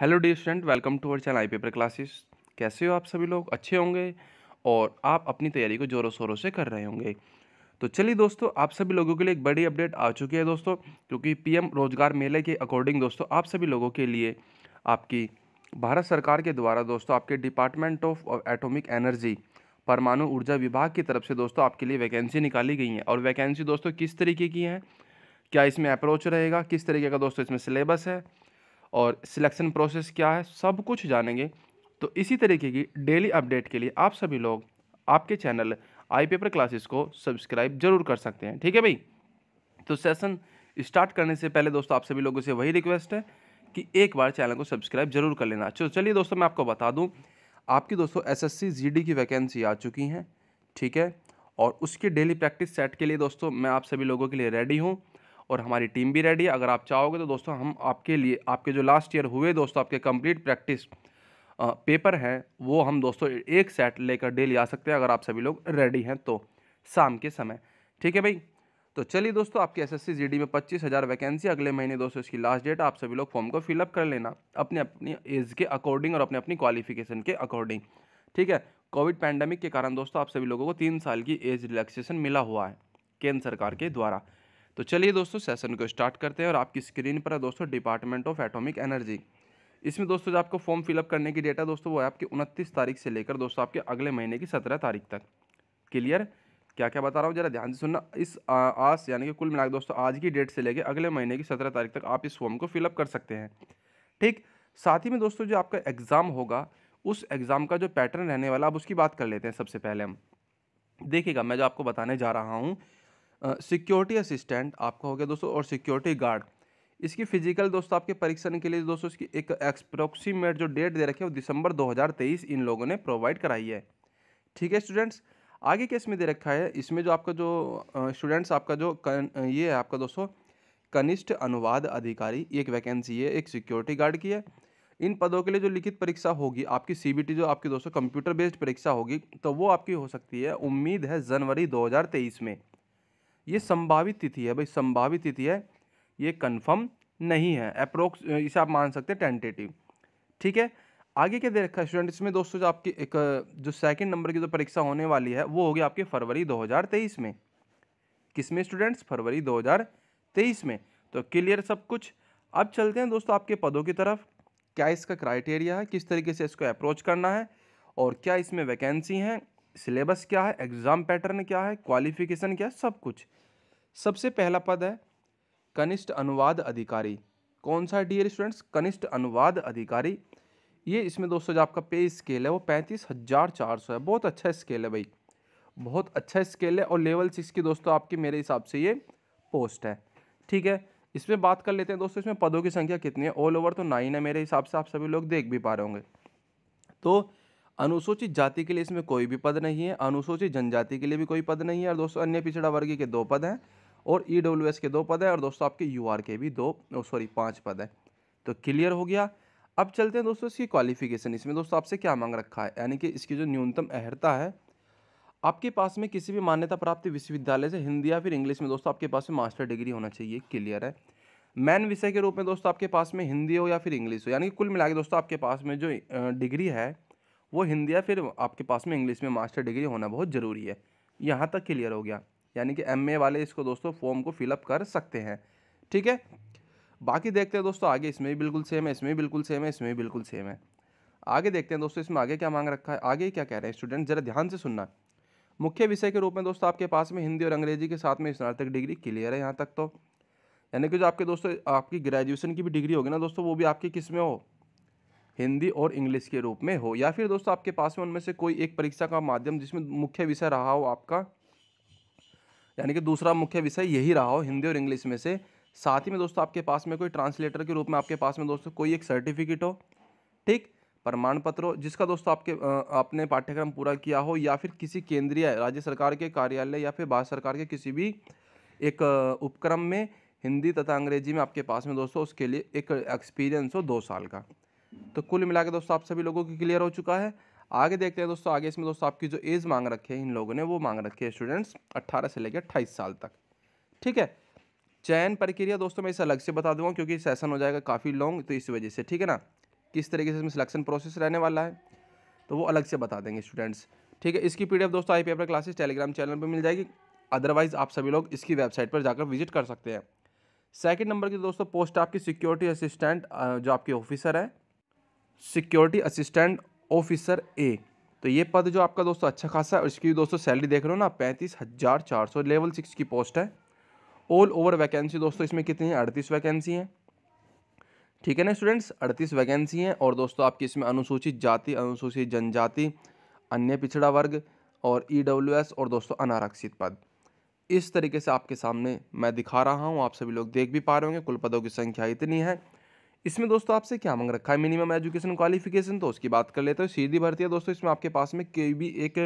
hello the student welcome to our channel I paper classes कैसे हो आप सभी लोग अच्छे होंगे और आप अपनी तैयारी को ज़ोरों शोरों से कर रहे होंगे तो चलिए दोस्तों आप सभी लोगों के लिए एक बड़ी अपडेट आ चुकी है दोस्तों क्योंकि पीएम रोजगार मेले के अकॉर्डिंग दोस्तों आप सभी लोगों के लिए आपकी भारत सरकार के द्वारा दोस्तों आपके डिपार्टमेंट ऑफ एटोमिक एनर्जी परमाणु ऊर्जा विभाग की तरफ से दोस्तों आपके लिए वैकेंसी निकाली गई है और वैकेंसी दोस्तों किस तरीके की हैं क्या इसमें अप्रोच रहेगा किस तरीके का दोस्तों इसमें सिलेबस है और सिलेक्शन प्रोसेस क्या है सब कुछ जानेंगे तो इसी तरीके की डेली अपडेट के लिए आप सभी लोग आपके चैनल आई पेपर क्लासेस को सब्सक्राइब जरूर कर सकते हैं ठीक है भाई तो सेशन स्टार्ट करने से पहले दोस्तों आप सभी लोगों से वही रिक्वेस्ट है कि एक बार चैनल को सब्सक्राइब जरूर कर लेना चलो चलिए दोस्तों मैं आपको बता दूं आपकी दोस्तों एसएससी जीडी की वैकेंसी आ चुकी हैं ठीक है और उसकी डेली प्रैक्टिस सेट के लिए दोस्तों मैं आप सभी लोगों के लिए रेडी हूँ और हमारी टीम भी रेडी है अगर आप चाहोगे तो दोस्तों हम आपके लिए आपके जो लास्ट ईयर हुए दोस्तों आपके कंप्लीट प्रैक्टिस पेपर हैं वो हम दोस्तों एक सेट लेकर डेली आ सकते हैं अगर आप सभी लोग रेडी हैं तो शाम के समय ठीक है भाई तो चलिए दोस्तों आपके एस एस में पच्चीस हज़ार वैकेंसी अगले महीने दोस्तों इसकी लास्ट डेट आप सभी लोग फॉर्म को फिलअप कर लेना अपने अपनी एज के अकॉर्डिंग और अपने अपनी क्वालिफिकेशन के अकॉर्डिंग ठीक है कोविड पैंडमिक के कारण दोस्तों आप सभी लोगों को तीन साल की एज रिलैक्सेशन मिला हुआ है केंद्र सरकार के द्वारा तो चलिए दोस्तों सेशन को स्टार्ट करते हैं और आपकी स्क्रीन पर है दोस्तों डिपार्टमेंट ऑफ एटॉमिक एनर्जी इसमें दोस्तों जो आपको फॉर्म फिलअप करने की डेट है दोस्तों वो है आपकी उनतीस तारीख से लेकर दोस्तों आपके अगले महीने की सत्रह तारीख तक क्लियर क्या क्या बता रहा हूँ जरा ध्यान से सुनना इस आज यानी कि कुल मिलाकर दोस्तों आज की डेट से लेकर अगले महीने की सत्रह तारीख तक आप इस फॉर्म को फिलअप कर सकते हैं ठीक साथ ही में दोस्तों जो आपका एग्ज़ाम होगा उस एग्ज़ाम का जो पैटर्न रहने वाला अब उसकी बात कर लेते हैं सबसे पहले हम देखिएगा मैं जो आपको बताने जा रहा हूँ सिक्योरिटी असिस्टेंट आपका हो गया दोस्तों और सिक्योरिटी गार्ड इसकी फिजिकल दोस्तों आपके परीक्षण के लिए दोस्तों इसकी एक एक्सप्रोक्सीमेट जो डेट दे रखी है वो दिसंबर 2023 इन लोगों ने प्रोवाइड कराई है ठीक है स्टूडेंट्स आगे के इसमें दे रखा है इसमें जो आपका जो स्टूडेंट्स आपका जो कन, ये है आपका दोस्तों कनिष्ठ अनुवाद अधिकारी एक वैकेंसी है एक सिक्योरिटी गार्ड की है इन पदों के लिए जो लिखित परीक्षा होगी आपकी सी जो आपकी दोस्तों कंप्यूटर बेस्ड परीक्षा होगी तो वो आपकी हो सकती है उम्मीद है जनवरी दो में ये संभावित तिथि है भाई संभावित तिथि है ये कन्फर्म नहीं है अप्रोक्स इसे आप मान सकते हैं टेंटेटिव ठीक है आगे क्या दे रखा है स्टूडेंट इसमें दोस्तों जो आपकी एक जो सेकंड नंबर की जो परीक्षा होने वाली है वो होगी आपके फरवरी 2023 में किस में स्टूडेंट्स फरवरी 2023 में तो क्लियर सब कुछ अब चलते हैं दोस्तों आपके पदों की तरफ क्या इसका क्राइटेरिया है किस तरीके से इसको अप्रोच करना है और क्या इसमें वैकेंसी हैं सिलेबस क्या है एग्ज़ाम पैटर्न क्या है क्वालिफिकेशन क्या है सब कुछ सबसे पहला पद है कनिष्ठ अनुवाद अधिकारी कौन सा डियर स्टूडेंट्स कनिष्ठ अनुवाद अधिकारी ये इसमें दोस्तों जो आपका पे स्केल है वो पैंतीस हज़ार चार सौ है बहुत अच्छा स्केल है भाई बहुत अच्छा स्केल है और लेवल सिक्स की दोस्तों आपकी मेरे हिसाब से ये पोस्ट है ठीक है इसमें बात कर लेते हैं दोस्तों इसमें पदों की संख्या कितनी है ऑल ओवर तो नाइन है मेरे हिसाब से आप सभी लोग देख भी पा रहे होंगे तो अनुसूचित जाति के लिए इसमें कोई भी पद नहीं है अनुसूचित जनजाति के लिए भी कोई पद नहीं है और दोस्तों अन्य पिछड़ा वर्ग के दो पद हैं और ई e के दो पद हैं और दोस्तों आपके यू के भी दो सॉरी पाँच पद हैं तो क्लियर हो गया अब चलते हैं दोस्तों इसकी क्वालिफिकेशन इसमें दोस्तों आपसे क्या मांग रखा है यानी कि इसकी जो न्यूनतम अहरता है आपके पास में किसी भी मान्यता प्राप्त विश्वविद्यालय से हिंदी या फिर इंग्लिश में दोस्तों आपके पास में मास्टर डिग्री होना चाहिए क्लियर है मैन विषय के रूप में दोस्तों आपके पास में हिंदी हो या फिर इंग्लिश हो यानी कि कुल मिला के दोस्तों आपके पास में जो डिग्री है वो हिंदी या फिर आपके पास में इंग्लिश में मास्टर डिग्री होना बहुत ज़रूरी है यहाँ तक क्लियर हो गया यानी कि एम वाले इसको दोस्तों फॉर्म को फिलअप कर सकते हैं ठीक है बाकी देखते हैं दोस्तों आगे इसमें भी बिल्कुल सेम है इसमें भी बिल्कुल सेम है इसमें भी बिल्कुल सेम है आगे देखते हैं दोस्तों इसमें आगे क्या मांग रखा है आगे क्या कह रहे हैं स्टूडेंट ज़रा ध्यान से सुनना मुख्य विषय के रूप में दोस्तों आपके पास में हिंदी और अंग्रेजी के साथ में स्नातक डिग्री क्लियर है यहाँ तक तो यानी कि जो आपके दोस्तों आपकी ग्रेजुएशन की भी डिग्री होगी ना दोस्तों वो भी आपकी किस में हो हिंदी और इंग्लिश के रूप में हो या फिर दोस्तों आपके पास में उनमें से कोई एक परीक्षा का माध्यम जिसमें मुख्य विषय रहा हो आपका यानी कि दूसरा मुख्य विषय यही रहा हो हिंदी और इंग्लिश में से साथ ही में दोस्तों आपके पास में कोई ट्रांसलेटर के रूप में आपके पास में दोस्तों कोई एक सर्टिफिकेट हो ठीक प्रमाण पत्र हो जिसका दोस्तों आपके आपने पाठ्यक्रम पूरा किया हो या फिर किसी केंद्रीय राज्य सरकार के कार्यालय या फिर भारत सरकार के किसी भी एक उपक्रम में हिंदी तथा अंग्रेजी में आपके पास में दोस्तों उसके लिए एक एक्सपीरियंस हो दो साल का तो कुल मिला के दोस्तों आप सभी लोगों की क्लियर हो चुका है आगे देखते हैं दोस्तों आगे इसमें दोस्तों आपकी जो एज मांग रखी है इन लोगों ने वो मांग रखी है स्टूडेंट्स अट्ठारह से लेकर अट्ठाईस साल तक ठीक है चयन प्रक्रिया दोस्तों मैं इसे अलग से बता दूंगा क्योंकि सेशन हो जाएगा काफ़ी लॉन्ग तो इस वजह से ठीक है ना किस तरीके से इसमें सिलेक्शन प्रोसेस रहने वाला है तो वो अलग से बता देंगे स्टूडेंट्स ठीक है इसकी पीडीएफ दोस्तों I paper classes Telegram channel पर मिल जाएगी अदरवाइज आप सभी लोग इसकी वेबसाइट पर जाकर विजिट कर सकते हैं सेकेंड नंबर की दोस्तों पोस्ट आपकी सिक्योरिटी असिस्टेंट जो आपके ऑफिसर है सिक्योरिटी असिस्टेंट ऑफिसर ए तो ये पद जो आपका दोस्तों अच्छा खासा है और इसकी दोस्तों सैलरी देख रहे हो ना पैंतीस हज़ार चार सौ लेवल सिक्स की पोस्ट है ऑल ओवर वैकेंसी दोस्तों इसमें कितनी है अड़तीस वैकेंसी हैं ठीक है ना स्टूडेंट्स अड़तीस वैकेंसी हैं और दोस्तों आपकी इसमें अनुसूचित जाति अनुसूचित जनजाति अन्य पिछड़ा वर्ग और ई e और दोस्तों अनारक्षित पद इस तरीके से आपके सामने मैं दिखा रहा हूँ आप सभी लोग देख भी पा रहे होंगे कुल पदों की संख्या इतनी है इसमें दोस्तों आपसे क्या मांग रखा है मिनिमम एजुकेशन क्वालिफिकेशन तो उसकी बात कर लेते हैं सीधी भर्ती है दोस्तों इसमें आपके पास में कोई भी एक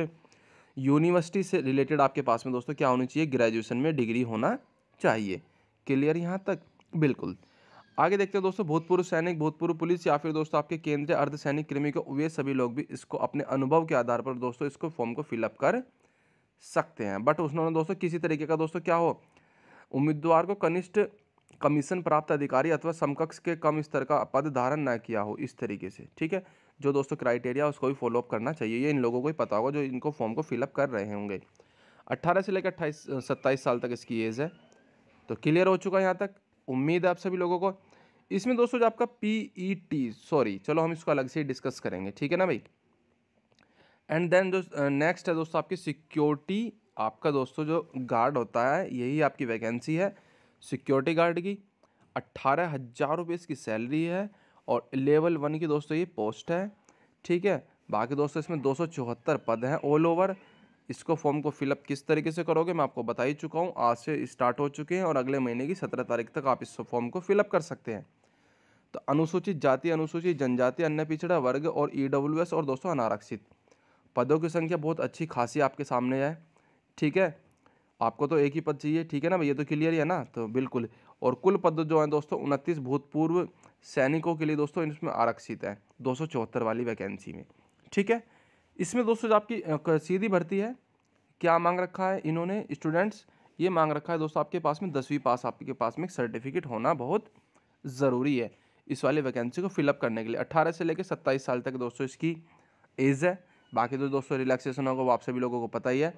यूनिवर्सिटी से रिलेटेड आपके पास में दोस्तों क्या होनी चाहिए ग्रेजुएशन में डिग्री होना चाहिए क्लियर यहाँ तक बिल्कुल आगे देखते हैं दोस्तों भूतपूर्व सैनिक भूतपूर्व पुलिस या फिर दोस्तों आपके केंद्रीय अर्धसैनिक कृमि वे सभी लोग भी इसको अपने अनुभव के आधार पर दोस्तों इसको फॉर्म को फिलअप कर सकते हैं बट उसने दोस्तों किसी तरीके का दोस्तों क्या हो उम्मीदवार को कनिष्ठ कमीशन प्राप्त अधिकारी अथवा समकक्ष के कम स्तर का पद धारण न किया हो इस तरीके से ठीक है जो दोस्तों क्राइटेरिया उसको भी फॉलोअप करना चाहिए ये इन लोगों को ही पता होगा जो इनको फॉर्म को फिलअप कर रहे होंगे अट्ठारह से लेकर अट्ठाईस सत्ताईस साल तक इसकी एज है तो क्लियर हो चुका है यहाँ तक उम्मीद है आप सभी लोगों को इसमें दोस्तों जो आपका पी ई टी सॉरी चलो हम इसको अलग से डिस्कस करेंगे ठीक है ना भाई एंड देन जो नेक्स्ट है दोस्तों आपकी सिक्योरिटी आपका दोस्तों जो गार्ड होता है यही आपकी वैकेंसी है सिक्योरिटी गार्ड की अट्ठारह हज़ार रुपये इसकी सैलरी है और लेवल वन की दोस्तों ये पोस्ट है ठीक है बाकी दोस्तों इसमें दो पद हैं ऑल ओवर इसको फॉर्म को फिलअप किस तरीके से करोगे मैं आपको बता ही चुका हूँ आज से स्टार्ट हो चुके हैं और अगले महीने की सत्रह तारीख तक आप इस फॉर्म को फिलअप कर सकते हैं तो अनुसूचित जाति अनुसूचित जनजाति अन्य पिछड़ा वर्ग और ई e और दोस्तों अनारक्षित पदों की संख्या बहुत अच्छी खासी आपके सामने है ठीक है आपको तो एक ही पद चाहिए ठीक है ना भाई ये तो क्लियर ही है ना तो बिल्कुल और कुल पद जो है दोस्तों उनतीस भूतपूर्व सैनिकों के लिए दोस्तों इसमें आरक्षित है दो वाली वैकेंसी में ठीक है इसमें दोस्तों जो आपकी सीधी भर्ती है क्या मांग रखा है इन्होंने स्टूडेंट्स ये मांग रखा है दोस्तों आपके पास में दसवीं पास आपके पास में एक सर्टिफिकेट होना बहुत ज़रूरी है इस वाले वैकेंसी को फिलअप करने के लिए अट्ठारह से लेकर सत्ताईस साल तक दोस्तों इसकी एज है बाकी तो दोस्तों रिलैक्सेशन होगा वो आप सभी लोगों को पता ही है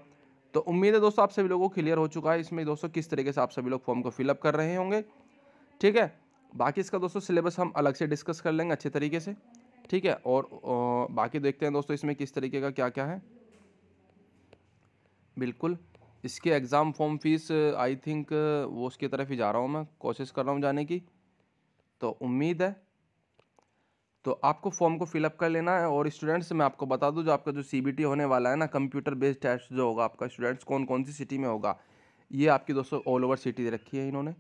तो उम्मीद है दोस्तों आप सभी लोगों को क्लियर हो चुका है इसमें दोस्तों किस तरीके से आप सभी लोग फॉर्म को फिलअप कर रहे होंगे ठीक है बाकी इसका दोस्तों सिलेबस हम अलग से डिस्कस कर लेंगे अच्छे तरीके से ठीक है और बाकी देखते हैं दोस्तों इसमें किस तरीके का क्या क्या है बिल्कुल इसके exam form fees I think वो उसकी तरफ ही जा रहा हूँ मैं कोशिश कर रहा हूँ जाने की तो उम्मीद है तो आपको फॉर्म को फिलअप कर लेना है और स्टूडेंट्स मैं आपको बता दूँ जो आपका जो सी होने वाला है ना कंप्यूटर बेस्ड टेस्ट जो होगा आपका स्टूडेंट्स कौन कौन सी सिटी में होगा ये आपकी दोस्तों ऑल ओवर सिटी रखी है इन्होंने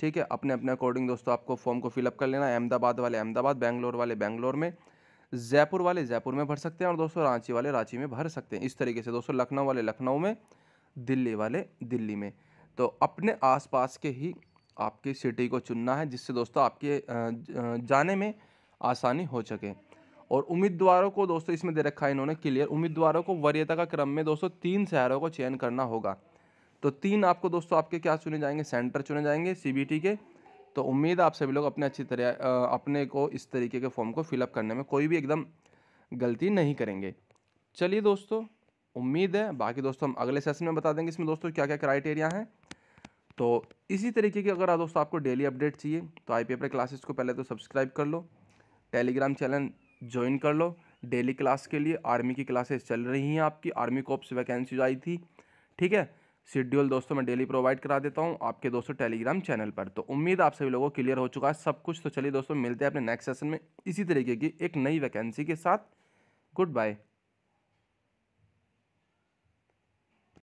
ठीक है अपने अपने अकॉर्डिंग दोस्तों आपको फॉर्म को फिलअप कर लेना है अहमदाबाद वाले अहमदाबाद बैंगलोर वाले बैंगलोर में जयपुर वाले जयपुर में भर सकते हैं और दोस्तों रांची वाले रांची में भर सकते हैं इस तरीके से दोस्तों लखनऊ वाले लखनऊ में दिल्ली वाले दिल्ली में तो अपने आसपास के ही आपकी सिटी को चुनना है जिससे दोस्तों आपके जाने में आसानी हो सके और उम्मीदवारों को दोस्तों इसमें दे रखा है इन्होंने क्लियर उम्मीदवारों को वरीयता का क्रम में दोस्तों तीन शहरों को चयन करना होगा तो तीन आपको दोस्तों आपके क्या चुने जाएंगे सेंटर चुने जाएंगे सी के तो उम्मीद आप सभी लोग अपने अच्छी तरह अपने को इस तरीके के फॉर्म को फिलअप करने में कोई भी एकदम गलती नहीं करेंगे चलिए दोस्तों उम्मीद है बाकी दोस्तों हम अगले सेशन में बता देंगे इसमें दोस्तों क्या क्या क्राइटेरिया हैं तो इसी तरीके की अगर दोस्तों आपको डेली अपडेट चाहिए तो आई पी क्लासेस को पहले तो सब्सक्राइब कर लो टेलीग्राम चैनल ज्वाइन कर लो डेली क्लास के लिए आर्मी की क्लासेस चल रही हैं आपकी आर्मी कॉप्स वैकेंसीज आई थी ठीक है शेड्यूल दोस्तों मैं डेली प्रोवाइड करा देता हूँ आपके दोस्तों टेलीग्राम चैनल पर तो उम्मीद आप सभी लोगों को क्लियर हो चुका है सब कुछ तो चलिए दोस्तों मिलते हैं अपने नेक्स्ट सेशन में इसी तरीके की एक नई वैकेंसी के साथ गुड बाय